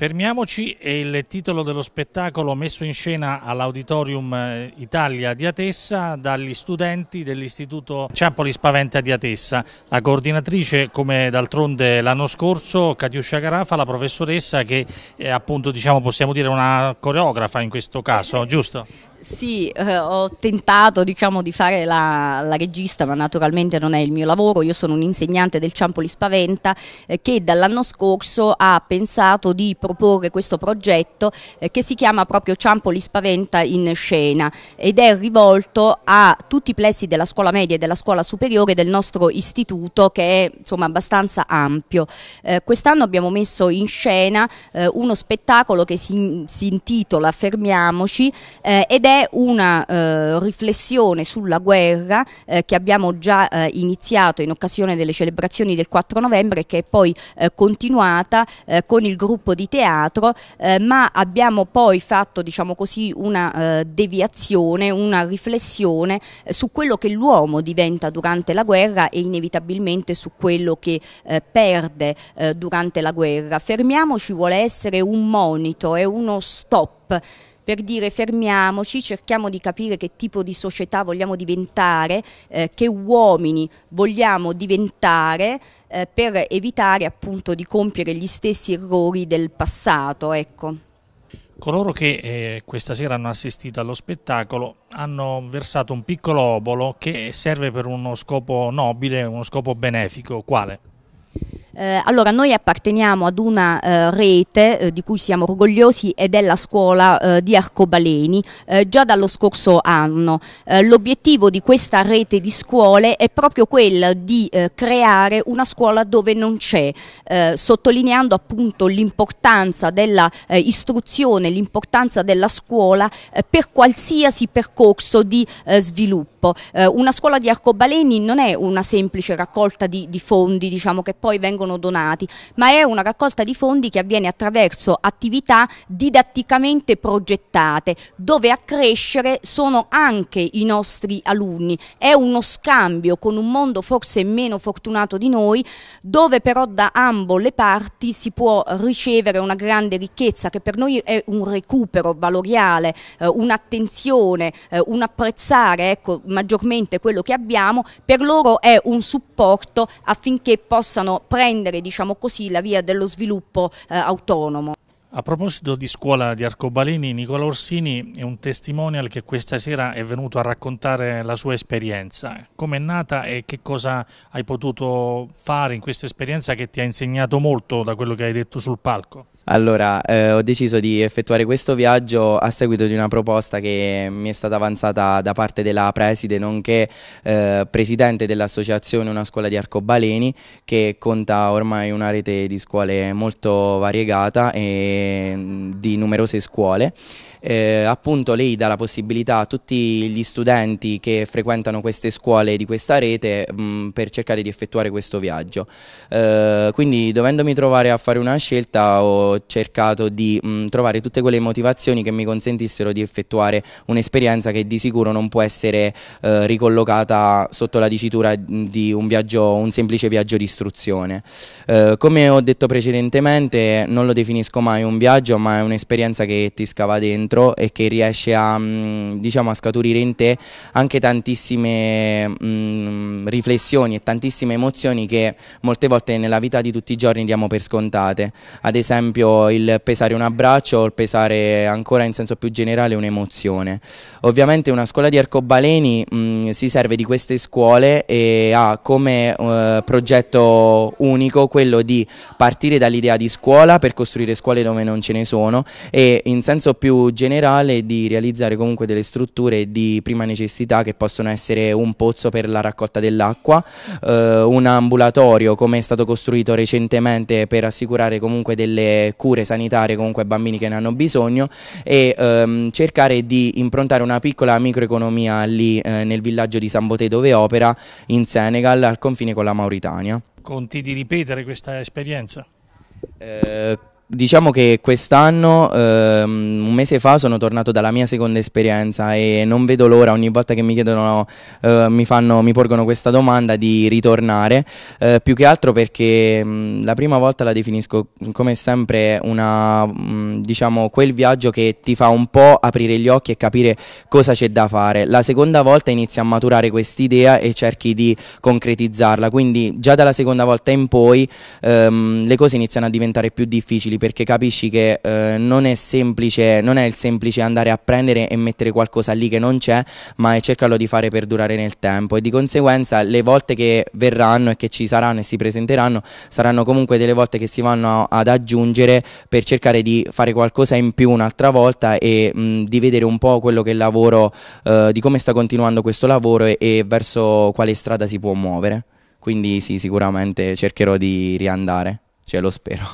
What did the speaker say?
Fermiamoci, è il titolo dello spettacolo messo in scena all'Auditorium eh, Italia di Atessa dagli studenti dell'Istituto Ciampoli Spaventa di Atessa. La coordinatrice, come d'altronde l'anno scorso, Catiuscia Carafa, la professoressa che è eh, appunto diciamo, possiamo dire una coreografa in questo caso, giusto? Sì, eh, ho tentato diciamo, di fare la, la, regista, ma naturalmente non è il mio lavoro. Io sono un insegnante del Ciampoli Spaventa eh, che dall'anno scorso ha pensato di proporre questo progetto eh, che si chiama proprio Ciampoli Spaventa in scena ed è rivolto a tutti i plessi della scuola media e della scuola superiore del nostro istituto che è insomma, abbastanza ampio. Eh, quest'anno abbiamo messo in scena eh, uno spettacolo che si, si intitola Fermiamoci eh, ed è è una eh, riflessione sulla guerra eh, che abbiamo già eh, iniziato in occasione delle celebrazioni del 4 novembre che è poi eh, continuata eh, con il gruppo di teatro eh, ma abbiamo poi fatto diciamo così, una deviazione, una riflessione su quello che l'uomo diventa durante la guerra e inevitabilmente su quello che perde durante la guerra. Fermiamoci vuole essere un monito, è uno stop per dire fermiamoci, cerchiamo di capire che tipo di società vogliamo diventare, eh, che uomini vogliamo diventare eh, per evitare appunto di compiere gli stessi errori del passato. Ecco. Coloro che eh, questa sera hanno assistito allo spettacolo hanno versato un piccolo obolo che serve per uno scopo nobile, uno scopo benefico. Quale? Eh, allora noi apparteniamo ad una eh, rete eh, di cui siamo orgogliosi ed è la scuola eh, di Arcobaleni eh, già dallo scorso anno. Eh, l'obiettivo di questa rete di scuole è proprio quello di creare una scuola dove non c'è, sottolineando appunto l'importanza dell'istruzione, l'importanza della scuola per qualsiasi percorso di sviluppo. una scuola di Arcobaleni non è una semplice raccolta di, di fondi diciamo, che poi vengono vengono donati, ma è una raccolta di fondi che avviene attraverso attività didatticamente progettate, dove a crescere sono anche i nostri alunni. È uno scambio con un mondo forse meno fortunato di noi, dove però da ambo le parti si può ricevere una grande ricchezza che per noi è un recupero valoriale, eh, un'attenzione, eh, un apprezzare ecco, maggiormente quello che abbiamo, per loro è un supporto affinché possano prendere prendere diciamo così, la via dello sviluppo eh, autonomo. A proposito di scuola di arcobaleni, Nicola Orsini è un testimonial che questa sera è venuto a raccontare la sua esperienza. Come è nata e che cosa hai potuto fare in questa esperienza che ti ha insegnato molto da quello che hai detto sul palco? Allora, eh, ho deciso di effettuare questo viaggio a seguito di una proposta che mi è stata avanzata da parte della preside, nonché eh, presidente dell'associazione Una scuola di arcobaleni, che conta ormai una rete di scuole molto variegata e di numerose scuole eh, appunto lei dà la possibilità a tutti gli studenti che frequentano queste scuole di questa rete mh, mm, per cercare di effettuare questo viaggio. Eh, quindi dovendomi trovare a fare una scelta ho cercato di mh, mm, trovare tutte quelle motivazioni che mi consentissero di effettuare un'esperienza che di sicuro non può essere eh, ricollocata sotto la dicitura di un, viaggio, un semplice viaggio di istruzione. Eh, come ho detto precedentemente non lo definisco mai un viaggio ma è un'esperienza che ti scava dentro dentro e che riesce a, mm, diciamo, a scaturire in te anche tantissime mh, mm, riflessioni e tantissime emozioni che molte volte nella vita di tutti i giorni diamo per scontate, ad esempio il pesare un abbraccio o il pesare ancora in senso più generale un'emozione. Ovviamente una scuola di arcobaleni mh, mm, si serve di queste scuole e ha come eh, progetto unico quello di partire dall'idea di scuola per costruire scuole dove non ce ne sono e in senso più generale generale di realizzare comunque delle strutture di prima necessità che possono essere un pozzo per la raccolta dell'acqua, eh, un ambulatorio come è stato costruito recentemente per assicurare comunque delle cure sanitarie comunque ai bambini che ne hanno bisogno e ehm, cercare di improntare una piccola microeconomia lì eh, nel villaggio di San Botè dove opera in Senegal al confine con la Mauritania. Conti di ripetere questa esperienza? Eh, Diciamo che quest'anno, ehm, un mese fa, sono tornato dalla mia seconda esperienza e non vedo l'ora, ogni volta che mi chiedono, eh, mi, fanno, mi, porgono questa domanda di ritornare, eh, più che altro perché mh, mm, la prima volta la definisco come sempre una, mh, mm, diciamo, quel viaggio che ti fa un po' aprire gli occhi e capire cosa c'è da fare. La seconda volta inizi a maturare quest'idea e cerchi di concretizzarla, quindi già dalla seconda volta in poi ehm, le cose iniziano a diventare più difficili perché capisci che eh, non è semplice, non è il semplice andare a prendere e mettere qualcosa lì che non c'è, ma è cercarlo di fare perdurare nel tempo e di conseguenza le volte che verranno e che ci saranno e si presenteranno saranno comunque delle volte che si vanno ad aggiungere per cercare di fare qualcosa in più un'altra volta e mh, di vedere un po' quello che il lavoro, eh, di come sta continuando questo lavoro e, e verso quale strada si può muovere. Quindi sì, sicuramente cercherò di riandare, ce lo spero.